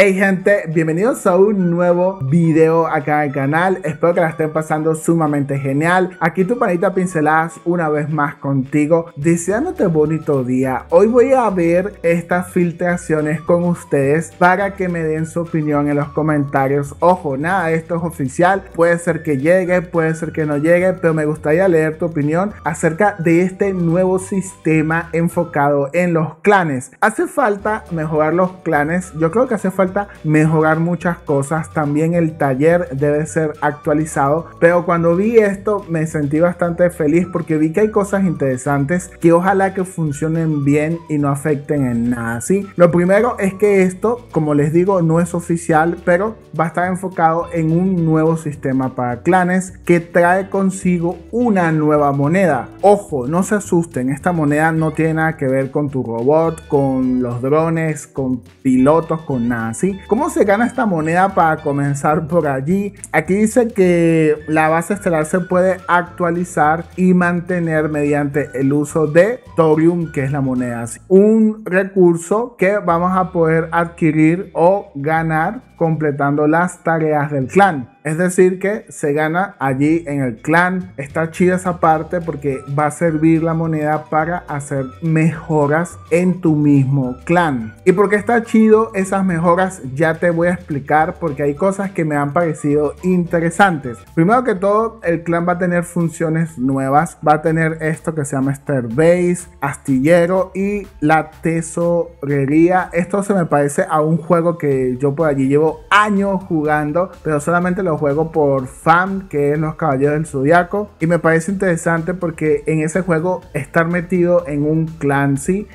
Hey gente, bienvenidos a un nuevo video acá en el canal. Espero que la estén pasando sumamente genial. Aquí tu panita pinceladas una vez más contigo, deseándote bonito día. Hoy voy a ver estas filtraciones con ustedes para que me den su opinión en los comentarios. Ojo, nada esto es oficial. Puede ser que llegue, puede ser que no llegue, pero me gustaría leer tu opinión acerca de este nuevo sistema enfocado en los clanes. Hace falta mejorar los clanes. Yo creo que hace falta mejorar muchas cosas. También el taller debe ser actualizado. Pero cuando vi esto me sentí bastante feliz porque vi que hay cosas interesantes que ojalá que funcionen bien y no afecten en nada. ¿sí? Lo primero es que esto, como les digo, no es oficial, pero va a estar enfocado en un nuevo sistema para clanes que trae consigo una nueva moneda. Ojo, no se asusten, esta moneda no tiene nada que ver con tu robot, con los drones, con pilotos, con nada ¿Cómo se gana esta moneda para comenzar por allí? Aquí dice que la base estelar se puede actualizar y mantener mediante el uso de Torium, que es la moneda, así, un recurso que vamos a poder adquirir o ganar completando las tareas del clan. Es decir, que se gana allí en el clan. Está chida esa parte porque va a servir la moneda para hacer mejoras en tu mismo clan. ¿Y por qué está chido esas mejoras? Ya te voy a explicar porque hay cosas que me han parecido interesantes. Primero que todo, el clan va a tener funciones nuevas. Va a tener esto que se llama Star Base, Astillero y la Tesorería. Esto se me parece a un juego que yo por allí llevo años jugando, pero solamente lo juego por FAM, que es Los Caballeros del Zodiaco. Y me parece interesante porque en ese juego estar metido en un clan sí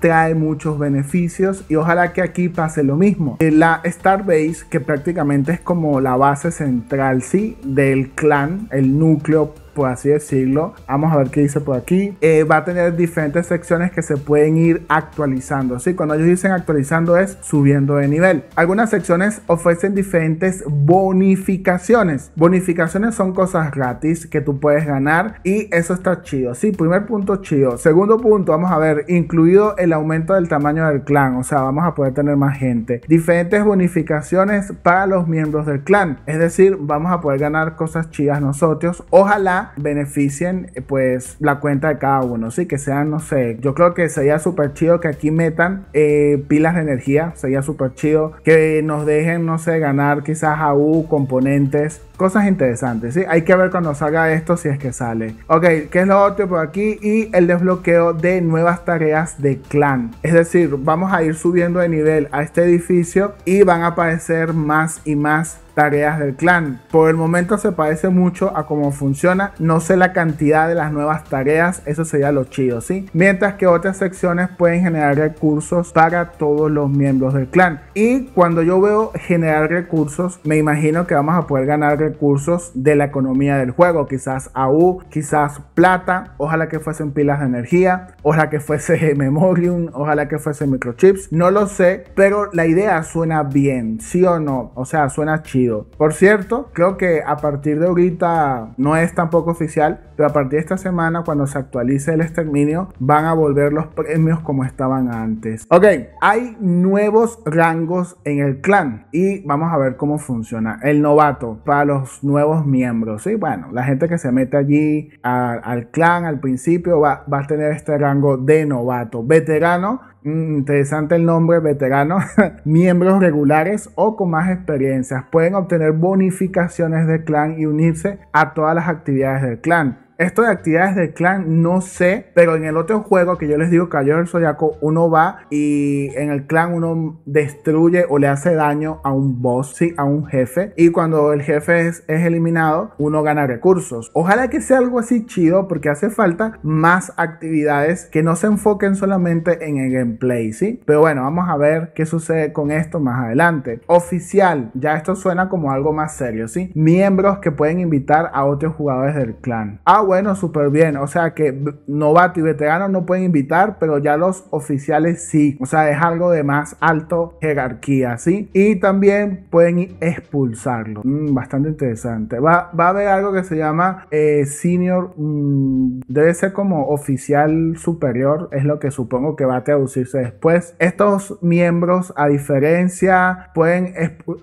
trae muchos beneficios y ojalá que aquí pase lo mismo. Eh, la Starbase, que prácticamente es como la base central, sí, del clan, el núcleo por así decirlo. Vamos a ver qué dice por aquí. Eh, va a tener diferentes secciones que se pueden ir actualizando. Si Cuando ellos dicen actualizando es subiendo de nivel. Algunas secciones ofrecen diferentes bonificaciones. Bonificaciones son cosas gratis que tú puedes ganar y eso está chido. Sí, primer punto chido. Segundo punto, vamos a ver, incluido el aumento del tamaño del clan. O sea, vamos a poder tener más gente. Diferentes bonificaciones para los miembros del clan. Es decir, vamos a poder ganar cosas chidas nosotros. Ojalá beneficien eh, pues la cuenta de cada uno, sí, que sean, no sé, yo creo que sería súper chido que aquí metan eh, pilas de energía, sería súper chido que nos dejen, no sé, ganar quizás aún componentes, cosas interesantes, ¿sí? Hay que ver cuando salga esto si es que sale. Ok, ¿qué es lo otro por aquí? Y el desbloqueo de nuevas tareas de clan. Es decir, vamos a ir subiendo de nivel a este edificio y van a aparecer más y más tareas del clan. Por el momento se parece mucho a cómo funciona, no sé la cantidad de las nuevas tareas, eso sería lo chido, ¿sí? Mientras que otras secciones pueden generar recursos para todos los miembros del clan. Y cuando yo veo generar recursos, me imagino que vamos a poder ganar recursos de la economía del juego, quizás AU, quizás plata, ojalá que fuesen pilas de energía, ojalá que fuese memorium, ojalá que fuese microchips, no lo sé, pero la idea suena bien, ¿sí o no? O sea, suena chido. Por cierto, creo que a partir de ahorita no es tampoco oficial, pero a partir de esta semana, cuando se actualice el exterminio, van a volver los premios como estaban antes. Ok, hay nuevos rangos en el clan y vamos a ver cómo funciona. El novato para los nuevos miembros, Y Bueno, la gente que se mete allí al clan al principio va a tener este rango de novato. Veterano Mm, interesante el nombre, veteranos, miembros regulares o con más experiencias pueden obtener bonificaciones del clan y unirse a todas las actividades del clan. Esto de actividades del clan no sé, pero en el otro juego que yo les digo, Cayó el Zodiaco, uno va y en el clan uno destruye o le hace daño a un boss, sí, a un jefe. Y cuando el jefe es, es eliminado, uno gana recursos. Ojalá que sea algo así chido porque hace falta más actividades que no se enfoquen solamente en el gameplay, ¿sí? Pero bueno, vamos a ver qué sucede con esto más adelante. Oficial, ya esto suena como algo más serio, ¿sí? Miembros que pueden invitar a otros jugadores del clan. Ah, bueno, súper bien. O sea que novato y veterano no pueden invitar, pero ya los oficiales sí. O sea, es algo de más alto jerarquía, ¿sí? Y también pueden expulsarlo. Mm, bastante interesante. Va, va, a haber algo que se llama eh, senior, mm, debe ser como oficial superior, es lo que supongo que va a traducirse después. Estos miembros, a diferencia, pueden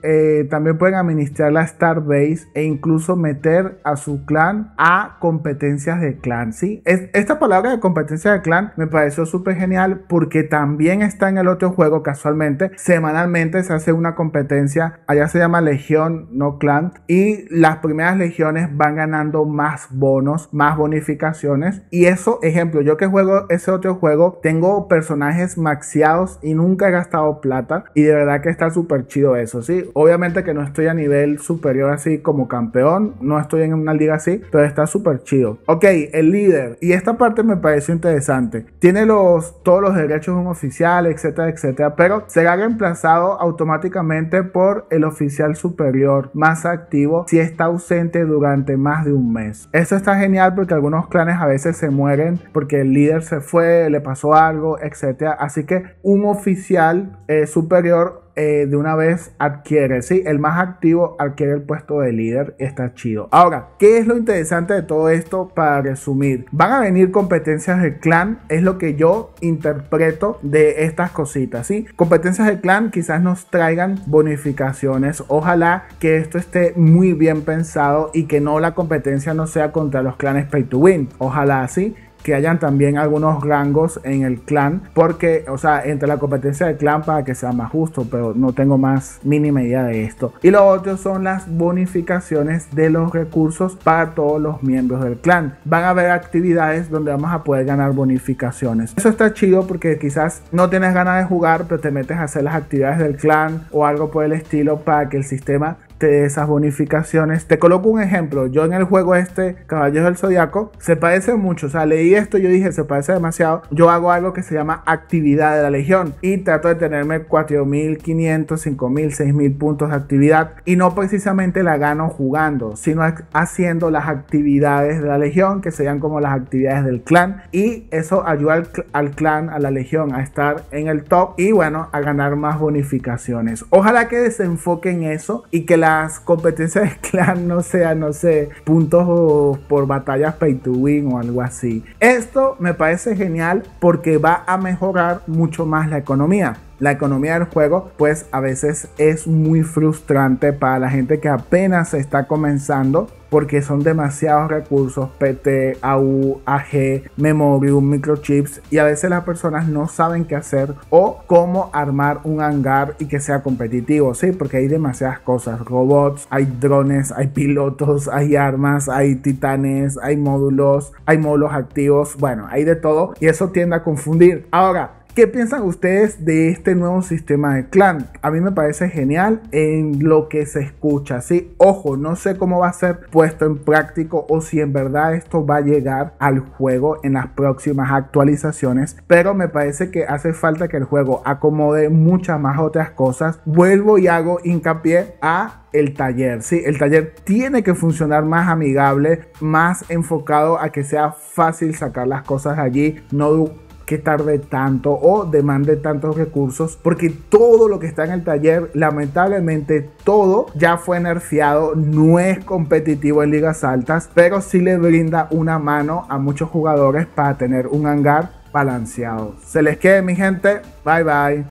eh, también pueden administrar la Starbase e incluso meter a su clan a competir competencias de clan, ¿sí? esta palabra de competencia de clan me pareció súper genial porque también está en el otro juego casualmente. Semanalmente se hace una competencia, allá se llama Legión, no clan, y las primeras legiones van ganando más bonos, más bonificaciones. Y eso, ejemplo, yo que juego ese otro juego, tengo personajes maxiados y nunca he gastado plata. Y de verdad que está súper chido eso, ¿sí? Obviamente que no estoy a nivel superior así como campeón, no estoy en una liga así, pero está súper chido. Ok, el líder, y esta parte me pareció interesante, tiene los, todos los derechos de un oficial, etcétera, etcétera, pero será reemplazado automáticamente por el oficial superior más activo si está ausente durante más de un mes. Eso está genial porque algunos clanes a veces se mueren porque el líder se fue, le pasó algo, etcétera. Así que un oficial eh, superior eh, de una vez adquiere, ¿sí? El más activo adquiere el puesto de líder, está chido. Ahora, ¿qué es lo interesante de todo esto para resumir? Van a venir competencias de clan, es lo que yo interpreto de estas cositas, ¿sí? Competencias de clan quizás nos traigan bonificaciones, ojalá que esto esté muy bien pensado y que no la competencia no sea contra los clanes pay to win, ojalá, ¿sí? que hayan también algunos rangos en el clan, porque, o sea, entre la competencia del clan para que sea más justo, pero no tengo más mínima idea de esto. Y lo otro son las bonificaciones de los recursos para todos los miembros del clan. Van a haber actividades donde vamos a poder ganar bonificaciones. Eso está chido porque quizás no tienes ganas de jugar, pero te metes a hacer las actividades del clan o algo por el estilo para que el sistema esas bonificaciones. Te coloco un ejemplo. Yo en el juego este, Caballeros del Zodiaco, se parece mucho. O sea, leí esto y yo dije, se parece demasiado. Yo hago algo que se llama actividad de la legión y trato de tenerme 4500, 5000, 6000 puntos de actividad y no precisamente la gano jugando, sino haciendo las actividades de la legión que serían como las actividades del clan y eso ayuda al, clan, a la legión a estar en el top y bueno, a ganar más bonificaciones. Ojalá que desenfoquen eso y que la competencias de clan no sea no sé, puntos por batallas pay to win o algo así. Esto me parece genial porque va a mejorar mucho más la economía la economía del juego, pues a veces es muy frustrante para la gente que apenas está comenzando porque son demasiados recursos, PT, AU, AG, Memorium, microchips, y a veces las personas no saben qué hacer o cómo armar un hangar y que sea competitivo, ¿sí? Porque hay demasiadas cosas, robots, hay drones, hay pilotos, hay armas, hay titanes, hay módulos, hay módulos activos, bueno, hay de todo y eso tiende a confundir. Ahora, ¿Qué piensan ustedes de este nuevo sistema de clan? A mí me parece genial en lo que se escucha, ¿sí? Ojo, no sé cómo va a ser puesto en práctico o si en verdad esto va a llegar al juego en las próximas actualizaciones, pero me parece que hace falta que el juego acomode muchas más otras cosas. Vuelvo y hago hincapié a el taller. Sí, el taller tiene que funcionar más amigable, más enfocado a que sea fácil sacar las cosas allí, no que tarde tanto o demande tantos recursos, porque todo lo que está en el taller, lamentablemente todo ya fue nerfeado, no es competitivo en ligas altas, pero sí le brinda una mano a muchos jugadores para tener un hangar balanceado. Se les quede mi gente, bye bye.